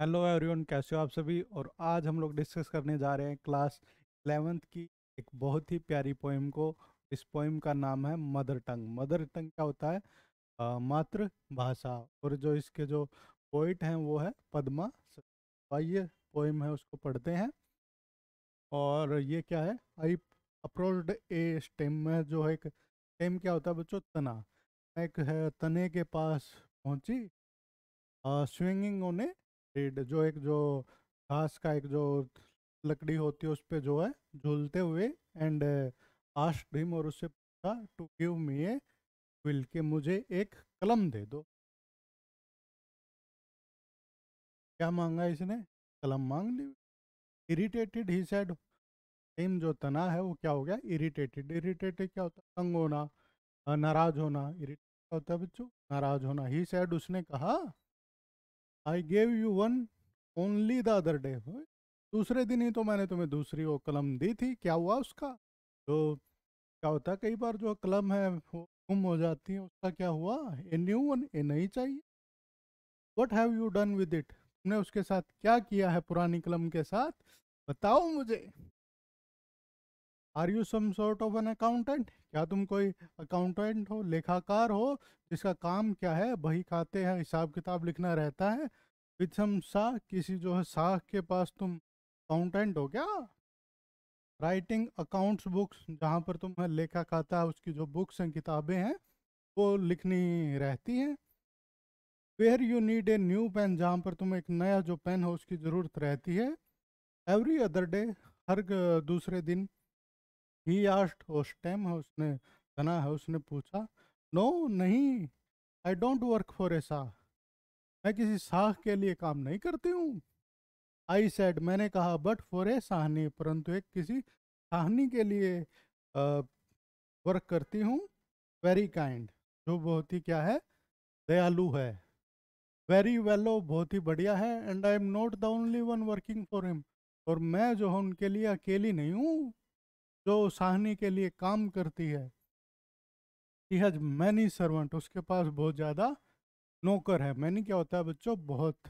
hello everyone कैसे हो आप सभी और आज हम लोग डिस्कस करने जा रहे हैं क्लास एलेवेंथ की एक बहुत ही प्यारी पोइम को इस पोइम का नाम है मदर टंग मदर टंग क्या होता है मातृभाषा भाषा और जो इसके जो पोइट हैं वो है पद्मा तो आइए पोइम है उसको पढ़ते हैं और ये क्या है आई अप्रोच्ड ए स्टेम में जो है एक स्टेम क्या होता है बच्चों तना एक है तने के पास पहुंची स्विंगिंग उन्हें रीड जो एक जो घास का एक जो लकड़ी होती है उस पर जो है झूलते हुए एंड आस्ट हिम और उससे पूछा to give me a quill के मुझे एक कलम दे दो क्या मांगा इसने कलम मांग ली इरिटेटेड ही सेड हिम जो तना है वो क्या हो गया इरिटेटेड इरिटेटेड क्या होता है तंग होना नाराज होना इरिटेट होता है बच्चों नाराज होना ही सेड उसने कहा I gave you one only the other day दूसरे दिन ही तो मैंने तुम्हें दूसरी वो कलम दी थी क्या हुआ उसका तो क्या होता है कई बार जो कलम है वो गुम हो जाती है उसका क्या हुआ ए न्यू वन ए नहीं चाहिए what have you done with it तुमने उसके साथ क्या किया है पुरानी कलम के साथ बताओ मुझे are you some sort of an accountant क्या तुम कोई अकाउंटेंट हो लेखाकार हो जिसका काम क्या है बही खाते हैं हिसाब किताब लिखना रहता है विथम शाह किसी जो है शाह के पास तुम अकाउंटेंट हो क्या राइटिंग अकाउंट्स बुक्स जहाँ पर तुम्हें लेखा खाता है उसकी जो बुक्स हैं किताबें हैं वो लिखनी रहती हैं where you need a new pen जहाँ पर तुम्हें एक नया जो पेन है उसकी ज़रूरत रहती है एवरी अदर डे हर दूसरे दिन ही आस्ट होस्टेम है उसने बना है उसने पूछा नो no, नहीं I don't work for a Shah मैं किसी साख के लिए काम नहीं करती हूँ आई सेड मैंने कहा बट फॉर ए साहनी परंतु एक किसी साहनी के लिए वर्क करती हूँ वेरी काइंड जो बहुत ही क्या है दयालु है वेरी वेलो बहुत ही बढ़िया है and I am not the only one working for him और मैं जो हूँ उनके लिए अकेली नहीं हूँ जो साहनी के लिए काम करती है ही हैज मैनी सर्वेंट उसके पास बहुत ज़्यादा नौकर है मैंने क्या होता है बच्चों बहुत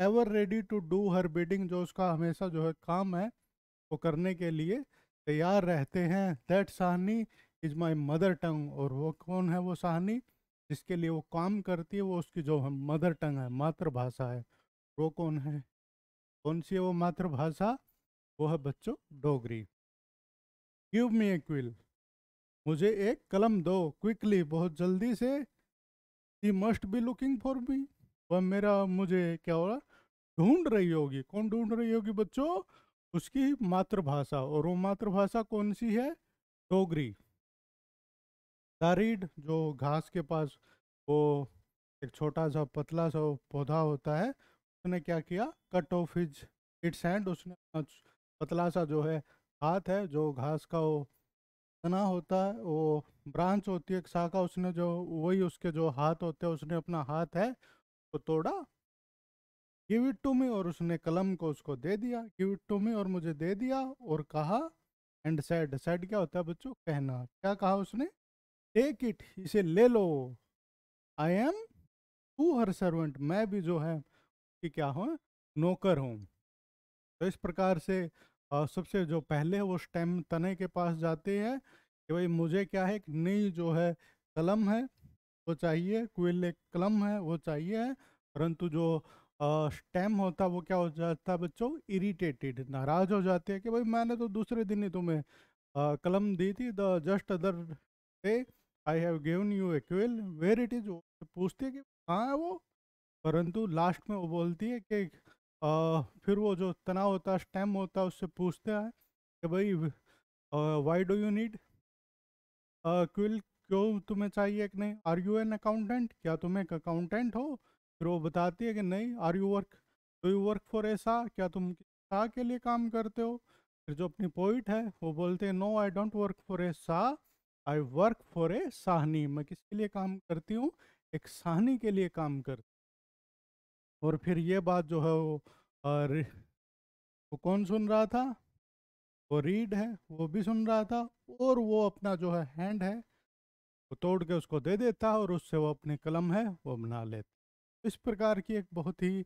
ever ready to do her bidding जो उसका हमेशा जो है काम है वो करने के लिए तैयार रहते हैं दैट सहनी इज माई मदर टंग और वो कौन है वो साहनी जिसके लिए वो काम करती है वो उसकी जो मदर टंग है मातृभाषा है वो कौन है कौन सी है वो मातृभाषा वो है बच्चों Dogri give me a quill मुझे एक कलम दो क्विकली बहुत जल्दी से ही must be looking for me वह मेरा मुझे क्या हो रहा ढूंढ रही होगी कौन ढूंढ रही होगी बच्चों उसकी मातृभाषा और वो मातृभाषा कौन सी है डोगरी दारीड जो घास के पास वो एक छोटा सा पतला सा पौधा होता है उसने क्या किया cut off his its hand उसने पतला सा जो है हाथ है जो घास का वो तना होता है वो ब्रांच होती है एक शाखा उसने जो वही उसके जो हाथ होते हैं उसने अपना हाथ है वो तोड़ा गिव इट टू मी और उसने कलम को उसको दे दिया गिव इट टू मी और मुझे दे दिया और कहा एंड सेड सेड क्या होता है बच्चों कहना क्या कहा उसने टेक इट इसे ले लो I am to her servant मैं भी जो है कि क्या हूँ नौकर हूँ तो इस प्रकार से और सबसे जो पहले है वो स्टेम तने के पास जाते हैं कि भाई मुझे क्या है एक नई जो है कलम है वो चाहिए एक कलम है वो चाहिए है परंतु जो स्टेम होता है वो क्या हो जाता है बच्चों इरिटेटेड नाराज हो जाते हैं कि भाई मैंने तो दूसरे दिन ही तुम्हें आ, कलम दी थी the just other day I have given you a quill where it is पूछती है कि कहाँ है वो परंतु लास्ट में वो बोलती है कि आ, फिर वो जो तनाव होता है स्टेम होता है उससे पूछते हैं कि भाई why do you need quill क्यों तुम्हें चाहिए कि नहीं आर यू एन अकाउंटेंट क्या तुम एक अकाउंटेंट हो फिर वो बताती है कि नहीं are you work do you work for ऐसा क्या तुम शाह के लिए काम करते हो फिर जो अपनी पोइट है वो बोलते हैं no I don't work for a सा I work for a Sahni मैं किसके लिए काम करती हूँ एक साहनी के लिए काम करती और फिर ये बात जो है वो और वो कौन सुन रहा था वो रीड है वो भी सुन रहा था और वो अपना जो है हैंड है वो तोड़ के उसको दे देता और उससे वो अपनी कलम है वो बना लेता इस प्रकार की एक बहुत ही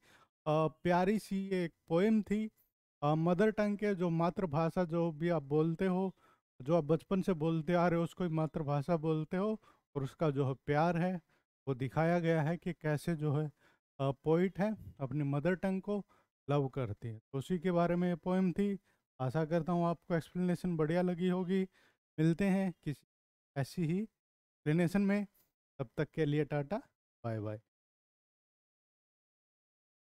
प्यारी सी एक पोएम थी मदर टंग के जो मातृभाषा जो भी आप बोलते हो जो आप बचपन से बोलते आ रहे हो उसको मातृभाषा बोलते हो और उसका जो है प्यार है वो दिखाया गया है कि कैसे जो है पोइट है अपनी मदर टंग को लव करती है तो उसी के बारे में ये पोएम थी आशा करता हूँ आपको एक्सप्लेनेशन बढ़िया लगी होगी मिलते हैं किसी ऐसी ही एक्सप्लेनेशन में तब तक के लिए टाटा बाय बाय